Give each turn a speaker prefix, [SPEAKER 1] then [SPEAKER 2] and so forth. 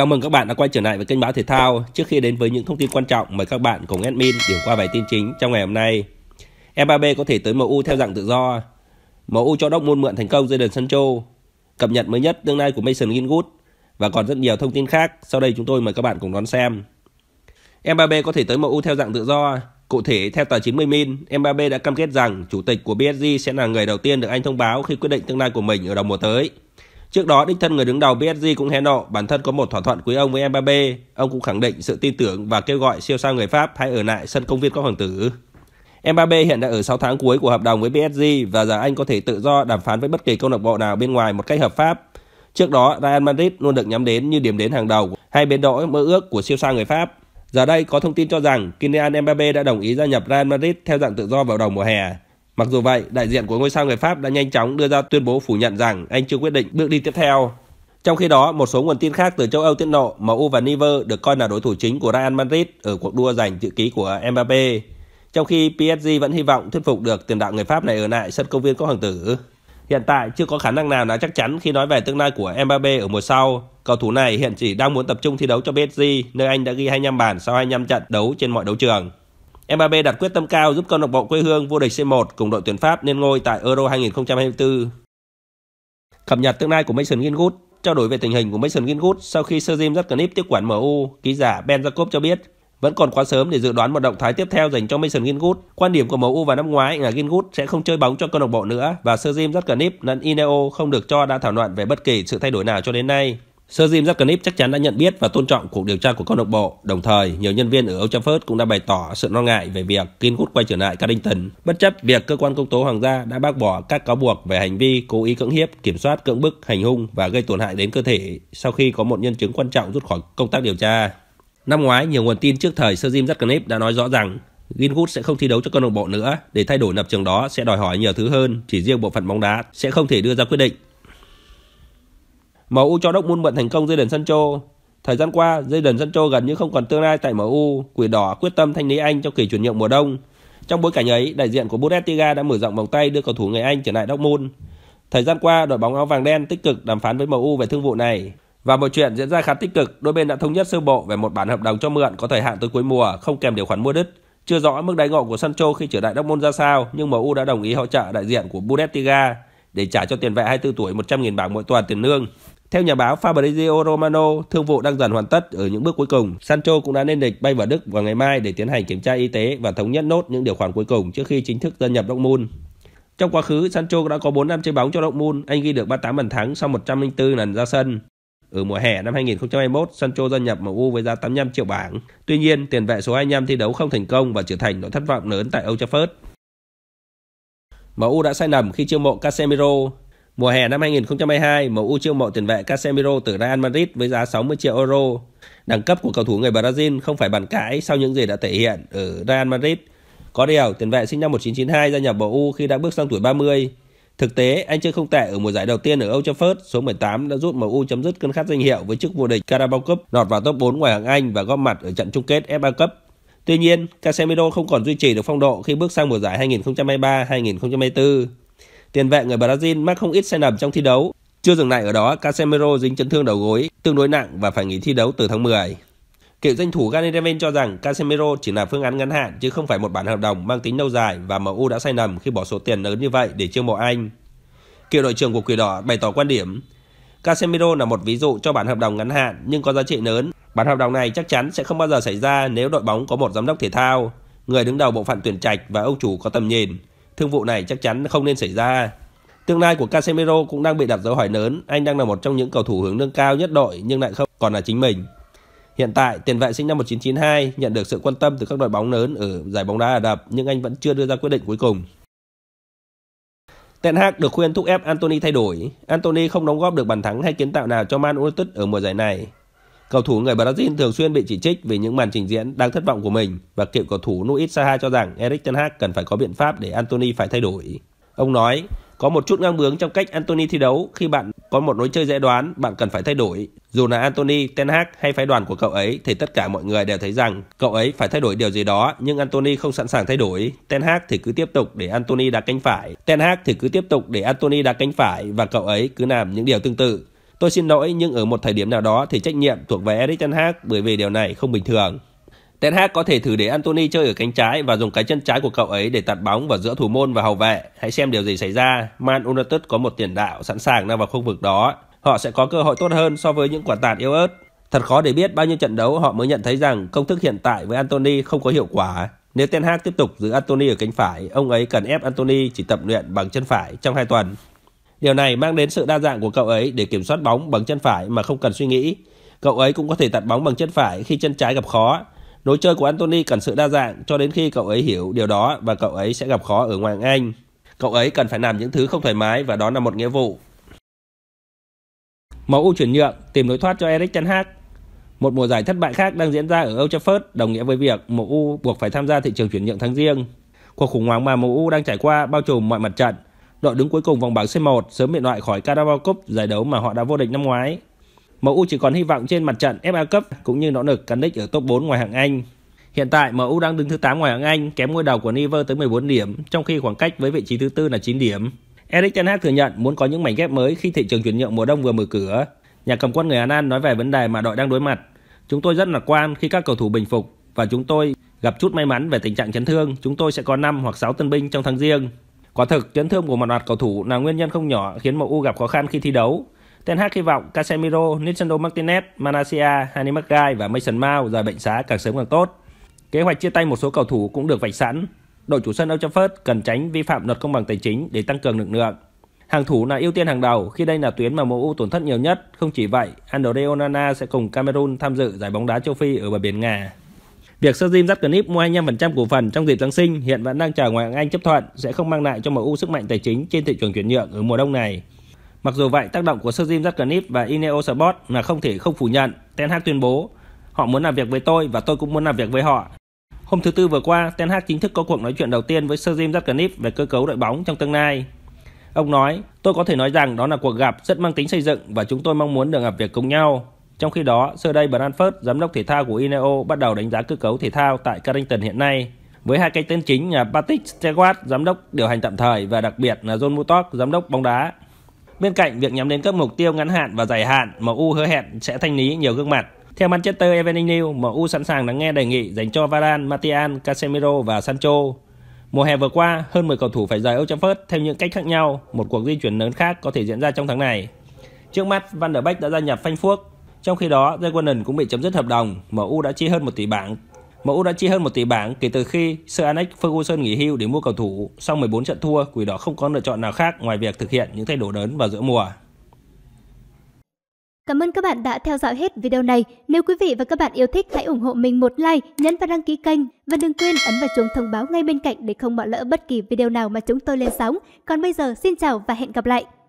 [SPEAKER 1] Chào mừng các bạn đã quay trở lại với kênh báo thể thao. Trước khi đến với những thông tin quan trọng, mời các bạn cùng admin điểm qua vài tin chính trong ngày hôm nay. Mbappe có thể tới MU theo dạng tự do. MU cho đốc môn mượn thành công Jadon Sancho. Cập nhật mới nhất tương lai của Mason Greenwood và còn rất nhiều thông tin khác. Sau đây chúng tôi mời các bạn cùng đón xem. Mbappe có thể tới MU theo dạng tự do. Cụ thể, theo tờ 90 min, Mbappe đã cam kết rằng chủ tịch của PSG sẽ là người đầu tiên được anh thông báo khi quyết định tương lai của mình ở đầu mùa tới. Trước đó, đích thân người đứng đầu PSG cũng hé lộ bản thân có một thỏa thuận quý ông với Mbappe. Ông cũng khẳng định sự tin tưởng và kêu gọi siêu sao người Pháp hãy ở lại sân công viên các hoàng tử. Mbappe hiện đã ở 6 tháng cuối của hợp đồng với PSG và giờ anh có thể tự do đàm phán với bất kỳ câu lạc bộ nào bên ngoài một cách hợp pháp. Trước đó, Real Madrid luôn được nhắm đến như điểm đến hàng đầu, hay biến đổi mơ ước của siêu sao người Pháp. Giờ đây có thông tin cho rằng Kylian Mbappe đã đồng ý gia nhập Real Madrid theo dạng tự do vào đầu mùa hè. Mặc dù vậy, đại diện của ngôi sao người Pháp đã nhanh chóng đưa ra tuyên bố phủ nhận rằng anh chưa quyết định bước đi tiếp theo. Trong khi đó, một số nguồn tin khác từ châu Âu tiết lộ MU và Niver được coi là đối thủ chính của Real Madrid ở cuộc đua giành chữ ký của Mbappe, trong khi PSG vẫn hy vọng thuyết phục được tiền đạo người Pháp này ở lại sân công viên có hoàng tử. Hiện tại chưa có khả năng nào là chắc chắn khi nói về tương lai của Mbappe ở mùa sau. Cầu thủ này hiện chỉ đang muốn tập trung thi đấu cho PSG, nơi anh đã ghi 25 bàn sau 25 trận đấu trên mọi đấu trường. Mbappe đặt quyết tâm cao giúp câu lạc bộ quê hương vô địch C1 cùng đội tuyển Pháp lên ngôi tại Euro 2024. Cập nhật tương lai của Mason Greenwood Trao đổi về tình hình của Mason Greenwood sau khi Sir Jim Ratcliffe tiếp quản MU, ký giả Ben Jacob cho biết vẫn còn quá sớm để dự đoán một động thái tiếp theo dành cho Mason Greenwood. Quan điểm của MU vào năm ngoái là Greenwood sẽ không chơi bóng cho câu lạc bộ nữa và Sir Jim Ratcliffe lẫn Ineo không được cho đã thảo luận về bất kỳ sự thay đổi nào cho đến nay. Sơ Jim Zakanip chắc chắn đã nhận biết và tôn trọng cuộc điều tra của câu lạc bộ. Đồng thời, nhiều nhân viên ở Old Trafford cũng đã bày tỏ sự lo ngại về việc Greenwood quay trở lại Caddington, bất chấp việc cơ quan công tố hoàng gia đã bác bỏ các cáo buộc về hành vi cố ý cưỡng hiếp, kiểm soát, cưỡng bức, hành hung và gây tổn hại đến cơ thể sau khi có một nhân chứng quan trọng rút khỏi công tác điều tra. Năm ngoái, nhiều nguồn tin trước thời Sir Jim Ratcliffe đã nói rõ rằng Greenwood sẽ không thi đấu cho câu lạc bộ nữa. Để thay đổi lập trường đó sẽ đòi hỏi nhiều thứ hơn, chỉ riêng bộ phận bóng đá sẽ không thể đưa ra quyết định. MU cho đốc Dortmund mượn thành công Jadon Sancho. Thời gian qua, Jadon Sancho gần như không còn tương lai tại MU, Quỷ đỏ quyết tâm thanh lý Anh trong kỳ chuyển nhượng mùa đông. Trong bối cảnh ấy, đại diện của Bundesliga đã mở rộng vòng tay đưa cầu thủ người Anh trở lại Dortmund. Thời gian qua, đội bóng áo vàng đen tích cực đàm phán với MU về thương vụ này. Và mọi chuyện diễn ra khá tích cực, đôi bên đã thống nhất sơ bộ về một bản hợp đồng cho mượn có thời hạn tới cuối mùa, không kèm điều khoản mua đứt. Chưa rõ mức đáy ngộ của Sancho khi trở lại Dortmund ra sao, nhưng MU đã đồng ý hỗ trợ đại diện của Bundesliga để trả cho tiền vệ 24 tuổi 100.000 bảng mỗi tuần tiền lương. Theo nhà báo Fabrizio Romano, thương vụ đang dần hoàn tất ở những bước cuối cùng. Sancho cũng đã lên lịch bay vào Đức vào ngày mai để tiến hành kiểm tra y tế và thống nhất nốt những điều khoản cuối cùng trước khi chính thức gia nhập Dortmund. Trong quá khứ, Sancho đã có 4 năm chơi bóng cho Dortmund, anh ghi được 38 bàn thắng sau 104 lần ra sân. Ở mùa hè năm 2021, Sancho gia nhập MU với giá 85 triệu bảng. Tuy nhiên, tiền vệ số 25 thi đấu không thành công và trở thành nỗi thất vọng lớn tại Old Trafford. MU đã sai lầm khi chiêu mộ Casemiro. Mùa hè năm 2022, MU chiêu mộ tiền vệ Casemiro từ Real Madrid với giá 60 triệu euro. Đẳng cấp của cầu thủ người Brazil không phải bàn cãi sau những gì đã thể hiện ở Real Madrid. Có điều, tiền vệ sinh năm 1992 gia nhập MU khi đã bước sang tuổi 30. Thực tế, anh chơi không tệ ở mùa giải đầu tiên ở Old Trafford, số 18 đã giúp MU chấm dứt cơn khát danh hiệu với chức vô địch Carabao Cup, lọt vào top 4 ngoài hạng Anh và góp mặt ở trận chung kết FA Cup. Tuy nhiên, Casemiro không còn duy trì được phong độ khi bước sang mùa giải 2023-2024. Tiền vệ người Brazil mắc không ít sai lầm trong thi đấu. Chưa dừng lại ở đó, Casemiro dính chấn thương đầu gối tương đối nặng và phải nghỉ thi đấu từ tháng 10. Cựu danh thủ Gary Neville cho rằng Casemiro chỉ là phương án ngắn hạn chứ không phải một bản hợp đồng mang tính lâu dài và MU đã sai lầm khi bỏ số tiền lớn như vậy để chiêu mộ anh. Cựu đội trưởng của Quỷ Đỏ bày tỏ quan điểm Casemiro là một ví dụ cho bản hợp đồng ngắn hạn nhưng có giá trị lớn. Bản hợp đồng này chắc chắn sẽ không bao giờ xảy ra nếu đội bóng có một giám đốc thể thao, người đứng đầu bộ phận tuyển trạch và ông chủ có tầm nhìn thương vụ này chắc chắn không nên xảy ra. Tương lai của Casemiro cũng đang bị đặt dấu hỏi lớn, anh đang là một trong những cầu thủ hướng nâng cao nhất đội nhưng lại không còn là chính mình. Hiện tại, tiền vệ sinh năm 1992 nhận được sự quan tâm từ các đội bóng lớn ở giải bóng đá Ả Rập nhưng anh vẫn chưa đưa ra quyết định cuối cùng. Ten Hag được khuyên thúc ép Anthony thay đổi. Anthony không đóng góp được bàn thắng hay kiến tạo nào cho Man United ở mùa giải này. Cầu thủ người Brazil thường xuyên bị chỉ trích vì những màn trình diễn đang thất vọng của mình và cựu cầu thủ Luis Saha cho rằng Erik ten Hag cần phải có biện pháp để Anthony phải thay đổi. Ông nói, có một chút ngang bướng trong cách Anthony thi đấu khi bạn có một lối chơi dễ đoán, bạn cần phải thay đổi. Dù là Anthony, Ten Hag hay phái đoàn của cậu ấy thì tất cả mọi người đều thấy rằng cậu ấy phải thay đổi điều gì đó nhưng Anthony không sẵn sàng thay đổi. Ten Hag thì cứ tiếp tục để Anthony đá cánh phải, Ten Hag thì cứ tiếp tục để Anthony đá cánh phải và cậu ấy cứ làm những điều tương tự. Tôi xin lỗi nhưng ở một thời điểm nào đó thì trách nhiệm thuộc về Eric Ten Hag bởi vì điều này không bình thường. Ten Hag có thể thử để Anthony chơi ở cánh trái và dùng cái chân trái của cậu ấy để tạt bóng vào giữa thủ môn và hậu vệ. Hãy xem điều gì xảy ra. Man United có một tiền đạo sẵn sàng lao vào khu vực đó. Họ sẽ có cơ hội tốt hơn so với những quả tạt yếu ớt. Thật khó để biết bao nhiêu trận đấu họ mới nhận thấy rằng công thức hiện tại với Anthony không có hiệu quả. Nếu Ten Hag tiếp tục giữ Anthony ở cánh phải, ông ấy cần ép Anthony chỉ tập luyện bằng chân phải trong 2 tuần. Điều này mang đến sự đa dạng của cậu ấy để kiểm soát bóng bằng chân phải mà không cần suy nghĩ. Cậu ấy cũng có thể tạt bóng bằng chân phải khi chân trái gặp khó. Nối chơi của Anthony cần sự đa dạng cho đến khi cậu ấy hiểu điều đó và cậu ấy sẽ gặp khó ở ngoài Anh. Cậu ấy cần phải làm những thứ không thoải mái và đó là một nghĩa vụ. MU chuyển nhượng tìm lối thoát cho Eric Ten Hag. Một mùa giải thất bại khác đang diễn ra ở Old Trafford đồng nghĩa với việc MU buộc phải tham gia thị trường chuyển nhượng tháng riêng. Cuộc khủng hoảng mà MU đang trải qua bao trùm mọi mặt trận – đội đứng cuối cùng vòng bảng C1 sớm bị loại khỏi Carabao Cup giải đấu mà họ đã vô địch năm ngoái. MU chỉ còn hy vọng trên mặt trận FA Cup cũng như nỗ lực cán đích ở top 4 ngoài hạng Anh. Hiện tại MU đang đứng thứ 8 ngoài hạng Anh, kém ngôi đầu của Niver tới 14 điểm, trong khi khoảng cách với vị trí thứ tư là 9 điểm. Erik ten Hag thừa nhận muốn có những mảnh ghép mới khi thị trường chuyển nhượng mùa đông vừa mở cửa. Nhà cầm quân người Hà Lan nói về vấn đề mà đội đang đối mặt. Chúng tôi rất lạc quan khi các cầu thủ bình phục và chúng tôi gặp chút may mắn về tình trạng chấn thương, chúng tôi sẽ có 5 hoặc 6 tân binh trong tháng riêng. Quả thực, chấn thương của một loạt cầu thủ là nguyên nhân không nhỏ khiến MU gặp khó khăn khi thi đấu. Ten Hag hy vọng Casemiro, Nicandro Martinez, Manasia, Hani Maguire và Mason Mount rời bệnh xá càng sớm càng tốt. Kế hoạch chia tay một số cầu thủ cũng được vạch sẵn. Đội chủ sân Old Trafford cần tránh vi phạm luật công bằng tài chính để tăng cường lực lượng. Hàng thủ là ưu tiên hàng đầu khi đây là tuyến mà MU tổn thất nhiều nhất. Không chỉ vậy, Andre Onana sẽ cùng Cameroon tham dự giải bóng đá châu Phi ở bờ biển Nga. Việc Sojin Ratcliffe mua 25% cổ phần trong dịp Giáng sinh hiện vẫn đang chờ Ngoại hạng Anh chấp thuận sẽ không mang lại cho MU sức mạnh tài chính trên thị trường chuyển nhượng ở mùa đông này. Mặc dù vậy, tác động của Sojin Ratcliffe và Ineos Sport là không thể không phủ nhận. Ten Hag tuyên bố, họ muốn làm việc với tôi và tôi cũng muốn làm việc với họ. Hôm thứ Tư vừa qua, Ten Hag chính thức có cuộc nói chuyện đầu tiên với Sir Jim Ratcliffe về cơ cấu đội bóng trong tương lai. Ông nói, tôi có thể nói rằng đó là cuộc gặp rất mang tính xây dựng và chúng tôi mong muốn được làm việc cùng nhau. Trong khi đó, sơ đây Branford, giám đốc thể thao của Ineo, bắt đầu đánh giá cơ cấu thể thao tại Carrington hiện nay. Với hai cái tên chính là Patrick Stewart, giám đốc điều hành tạm thời và đặc biệt là John Mutok, giám đốc bóng đá. Bên cạnh việc nhắm đến các mục tiêu ngắn hạn và dài hạn, MU hứa hẹn sẽ thanh lý nhiều gương mặt. Theo Manchester Evening News, MU sẵn sàng lắng nghe đề nghị dành cho Varane, matian Casemiro và Sancho. Mùa hè vừa qua, hơn 10 cầu thủ phải rời Old Trafford theo những cách khác nhau, một cuộc di chuyển lớn khác có thể diễn ra trong tháng này. Trước mắt, Van der Beek đã gia nhập Phanh Phuốc, trong khi đó, Jaguanen cũng bị chấm dứt hợp đồng, MU đã chi hơn 1 tỷ bảng. MU đã chi hơn 1 tỷ bảng kể từ khi Sir Alex Ferguson nghỉ hưu để mua cầu thủ. Sau 14 trận thua, Quỷ Đỏ không có lựa chọn nào khác ngoài việc thực hiện những thay đổi lớn vào giữa mùa. Cảm ơn các bạn đã theo dõi hết video này. Nếu quý vị và các bạn yêu thích hãy ủng hộ mình một like, nhấn và đăng ký kênh và đừng quên ấn vào chuông thông báo ngay bên cạnh để không bỏ lỡ bất kỳ video nào mà chúng tôi lên sóng. Còn bây giờ xin chào và hẹn gặp lại.